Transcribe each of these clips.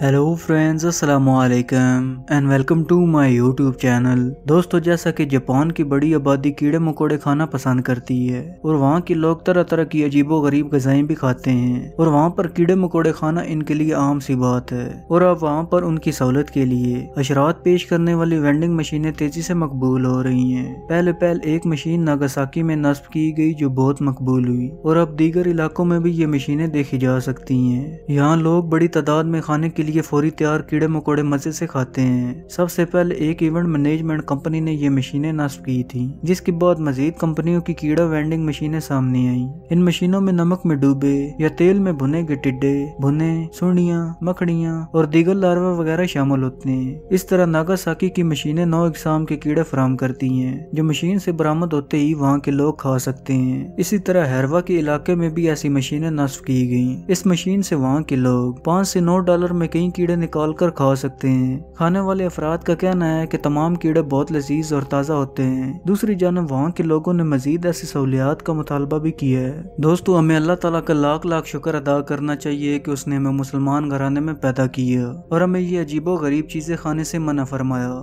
hello friends अस्सलाम वालेकुम and welcome to my YouTube channel दोस्तों जैसा कि जापान की बड़ी आबादी कीड़े मकोड़े खाना पसंद करती है और वहाँ के लोग तरह तरह की अजीबो गरीब गजाएं भी खाते हैं और वहाँ पर कीड़े मकोड़े खाना इनके लिए आम सी बात है और अब वहाँ पर उनकी सहूलत के लिए अशरात पेश करने वाली वेंडिंग मशीने तेजी से मकबूल हो रही है पहले पहल एक मशीन नागासाकी में नस्ब की गई जो बहुत मकबूल हुई और अब दीगर इलाकों में भी ये मशीनें देखी जा सकती है यहाँ लोग बड़ी तादाद में खाने के लिए फौरी तैयार कीड़े मकोड़े मजे से खाते हैं सबसे पहले एक इवेंट मैनेजमेंट कंपनी ने ये मशीनें नष्ट की थी जिसके बाद मजीद कंपनियों की कीड़ा वेंडिंग मशीनें सामने आई इन मशीनों में नमक में डूबे या तेल में भुने गए टिड्डे भुने सुनिया मकड़ियां और दीगर लार्वा वगैरह शामिल होते हैं इस तरह नागासाकी की मशीनें नौ इकसाम के कीड़े फराम करती है जो मशीन से बरामद होते ही वहाँ के लोग खा सकते हैं इसी तरह हैरवा के इलाके में भी ऐसी मशीनें नष्ट की गई इस मशीन से वहाँ के लोग पाँच से नौ डॉलर में कई कीड़े निकाल कर खा सकते हैं खाने वाले अफराद का कहना है कि तमाम कीड़े बहुत लजीज और ताज़ा होते हैं दूसरी जानब वहाँ के लोगों ने मजीद ऐसी सहूलियात का मुतालबा भी किया है दोस्तों हमें अल्लाह तला का लाख लाख शुक्र अदा करना चाहिए कि उसने हमें मुसलमान घराने में पैदा किया और हमें ये अजीबो गरीब चीज़ें खाने से मना फरमाया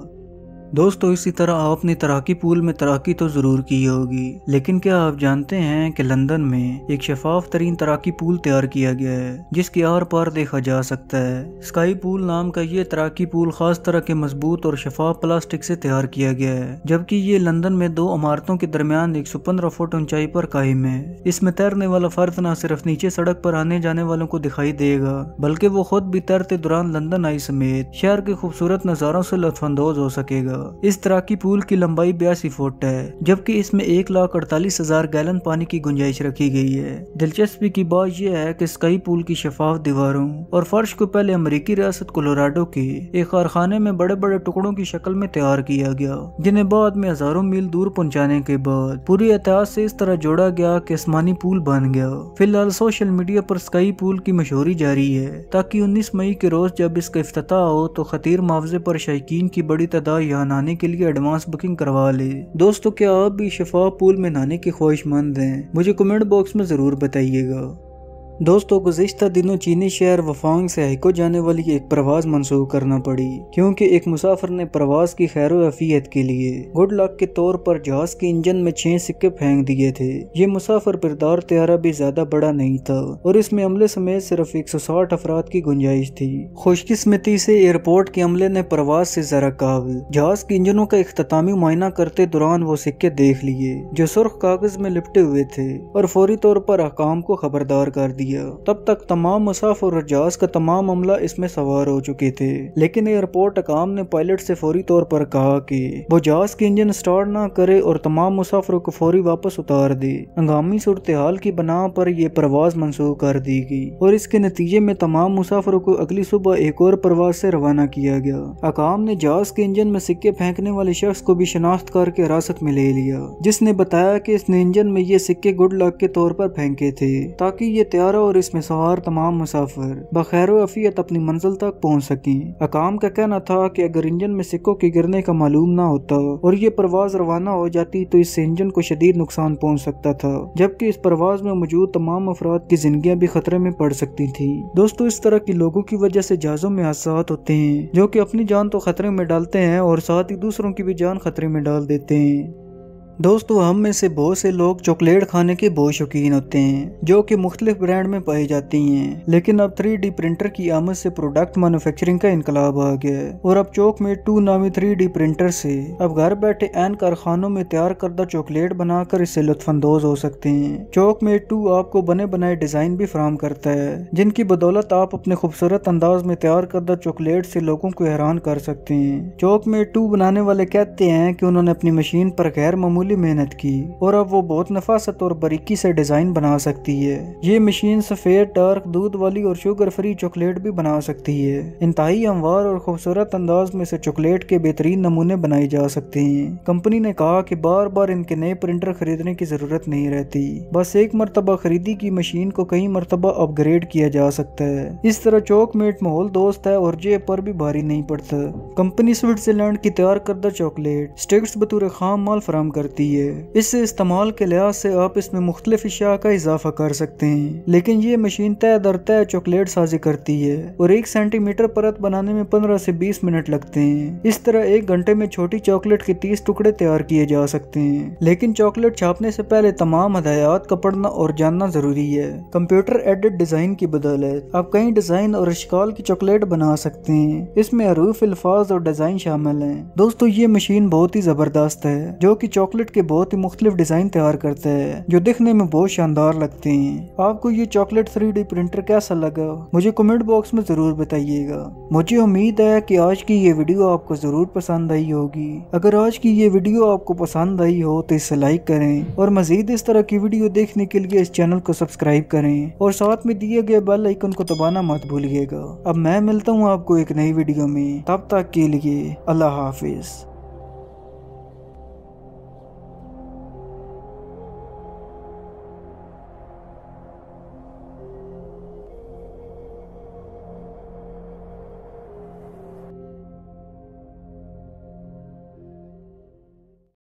दोस्तों इसी तरह आपने तैराकी पूल में तैराकी तो जरूर की होगी लेकिन क्या आप जानते हैं कि लंदन में एक शफाफ तरीन तैराकी पूल तैयार किया गया है जिसके आर पार देखा जा सकता है स्काई पूल नाम का ये तैराकी पूल खास तरह के मजबूत और शफाफ प्लास्टिक से तैयार किया गया है जबकि ये लंदन में दो इमारतों के दरमियान एक सौ पंद्रह फुट ऊंचाई पर कायम है इसमें तैरने वाला फर्द न सिर्फ नीचे सड़क पर आने जाने वालों को दिखाई देगा बल्कि वो खुद भी तैरते दौरान लंदन आई समेत शहर के खूबसूरत नज़ारों से लुत्फानंदोज हो सकेगा जाएगा इस तरह की पूल की लंबाई बयासी फुट है जबकि इसमें एक लाख अड़तालीस हजार गैलन पानी की गुंजाइश रखी गई है दिलचस्पी की बात यह है कि स्काई पूल की शफाफ दीवारों और फर्श को पहले अमरीकी रियासत कोलोराडो के एक कारखाने में बड़े बड़े टुकड़ों की शक्ल में तैयार किया गया जिन्हें बाद में हजारों मील दूर पहुँचाने के बाद पूरी एहतियात से इस तरह जोड़ा गया की आसमानी पुल बन गया फिलहाल सोशल मीडिया पर स्काई पुल की मशहूरी जारी है ताकि उन्नीस मई के रोज जब इसका अफ्ताह हो तो खतीर मुआवजे पर शायकीन की बड़ी तादाद यहाँ नहाने के लिए एडवांस बुकिंग करवा ले दोस्तों क्या आप भी शफाफ पूल में नहाने की ख्वाहिशमंद हैं मुझे कमेंट बॉक्स में ज़रूर बताइएगा दोस्तों गुजशत दिनों चीनी शहर वफांग से हाइको जाने वाली एक प्रवास मंसूख करना पड़ी क्योंकि एक मुसाफिर ने प्रवास की खैर अफियत के लिए गुड लक के तौर पर जहाज के इंजन में छह सिक्के फेंक दिए थे ये मुसाफिर किरदार त्यारा भी ज्यादा बड़ा नहीं था और इसमें अमले समेत सिर्फ एक सौ साठ अफराद की गुंजाइश थी खुशकिस्मती से एयरपोर्ट के अमले ने प्रवास से जरा काबिल जहाज के इंजनों का अख्तामी मुआयना करते दौरान वो सिक्के देख लिए जो सुर्ख कागज में लिपटे हुए थे और फौरी तौर पर अकाम को खबरदार कर दिए दिया तब तक तमाम मुसाफ और जहाज का तमाम अमला इसमें सवार हो चुके थे लेकिन एयरपोर्ट अकाम ने पायलट से फौरी तौर पर कहा कि वो जहाज की इंजन स्टार्ट ना करे और तमाम मुसाफरों को फौरी वापस उतार दे हंगामी सूरत हाल की बना पर यह परवाज मंसूख कर दी गई और इसके नतीजे में तमाम मुसाफरों को अगली सुबह एक और परवाज से रवाना किया गया अकाम ने जहाज के इंजन में सिक्के फेंकने वाले शख्स को भी शनाख्त करके हिरासत में ले लिया जिसने बताया कि इसने इंजन में ये सिक्के गुड लक के तौर पर फेंके थे ताकि ये तैयार और इसमें सवार तमाम मुसाफिर बखैर अफियत अपनी मंजिल तक पहुँच सकी अकाम का कहना था की अगर इंजन में सिक्कों के गिरने का मालूम ना होता और ये परवाज रवाना हो जाती तो इससे इंजन को शदीद नुकसान पहुँच सकता था जबकि इस परवाज में मौजूद तमाम अफराद की जिंदगी भी खतरे में पड़ सकती थी दोस्तों इस तरह के लोगों की वजह से जहाजों में हादसा होते हैं जो की अपनी जान तो खतरे में डालते हैं और साथ ही दूसरों की भी जान खतरे में डाल देते हैं दोस्तों हम में से बहुत से लोग चॉकलेट खाने के बहुत शौकीन होते हैं जो कि मुख्तलिफ ब्रांड में पाई जाती हैं लेकिन अब थ्री डी प्रिंटर की आमद से प्रोडक्ट मैन्युफैक्चरिंग का इनकलाब आ गया है और अब चौक में टू नामी थ्री डी प्रिंटर से अब घर बैठे एन कारखानों में तैयार करदा चॉकलेट बनाकर इससे लुत्फानंदोज हो सकते हैं चौक में टू आपको बने बनाए डिजाइन भी फ्राहम करता है जिनकी बदौलत आप अपने खूबसूरत अंदाज में तैयार करदा चॉकलेट से लोगों को हैरान कर सकते हैं चौक में टू बनाने वाले कहते हैं कि उन्होंने अपनी मशीन पर गैर मामूली मामूली मेहनत की और अब वो बहुत नफासत और बारीकी से डिज़ाइन बना सकती है ये मशीन सफ़ेद डार्क दूध वाली और शुगर फ्री चॉकलेट भी बना सकती है इंतहाई हमवार और खूबसूरत अंदाज में से चॉकलेट के बेहतरीन नमूने बनाए जा सकते हैं कंपनी ने कहा कि बार बार इनके नए प्रिंटर खरीदने की ज़रूरत नहीं रहती बस एक मरतबा खरीदी की मशीन को कई मरतबा अपग्रेड किया जा सकता है इस तरह चौक मेट माहौल दोस्त है और जेब पर भी भारी नहीं पड़ता कंपनी स्विट्जरलैंड की तैयार करदा चॉकलेट स्टिक्स बतूर खाम माल फराम कर करती है इस इस्तेमाल के लिहाज से आप इसमें मुख्तलिफ अशिया का इजाफा कर सकते हैं लेकिन ये मशीन तय दर तय चॉकलेट साजी करती है और एक सेंटीमीटर परत बनाने में पंद्रह से बीस मिनट लगते हैं इस तरह एक घंटे में छोटी चॉकलेट के तीस टुकड़े तैयार किए जा सकते हैं लेकिन चॉकलेट छापने से पहले तमाम हदायात का पढ़ना और जानना जरूरी है कंप्यूटर एडिट डिजाइन की बदौलत आप कई डिजाइन और अशकाल की चॉकलेट बना सकते हैं इसमें अरूफ अल्फाज और डिजाइन शामिल है दोस्तों ये मशीन बहुत ही जबरदस्त है जो की चॉकलेट चॉकलेट के बहुत ही मुख्तलिफ डिजाइन तैयार करता है जो देखने में बहुत शानदार लगते हैं आपको ये चॉकलेट थ्री डी प्रिंटर कैसा लगा मुझे कमेंट बॉक्स में जरूर बताइएगा मुझे उम्मीद है कि आज की ये वीडियो आपको जरूर पसंद आई होगी अगर आज की ये वीडियो आपको पसंद आई हो तो इसे लाइक करें और मजीद इस तरह की वीडियो देखने के लिए इस चैनल को सब्सक्राइब करें और साथ में दिए गए बेल आइकन को दबाना मत भूलिएगा अब मैं मिलता हूँ आपको एक नई वीडियो में तब तक के लिए अल्लाह हाफिज़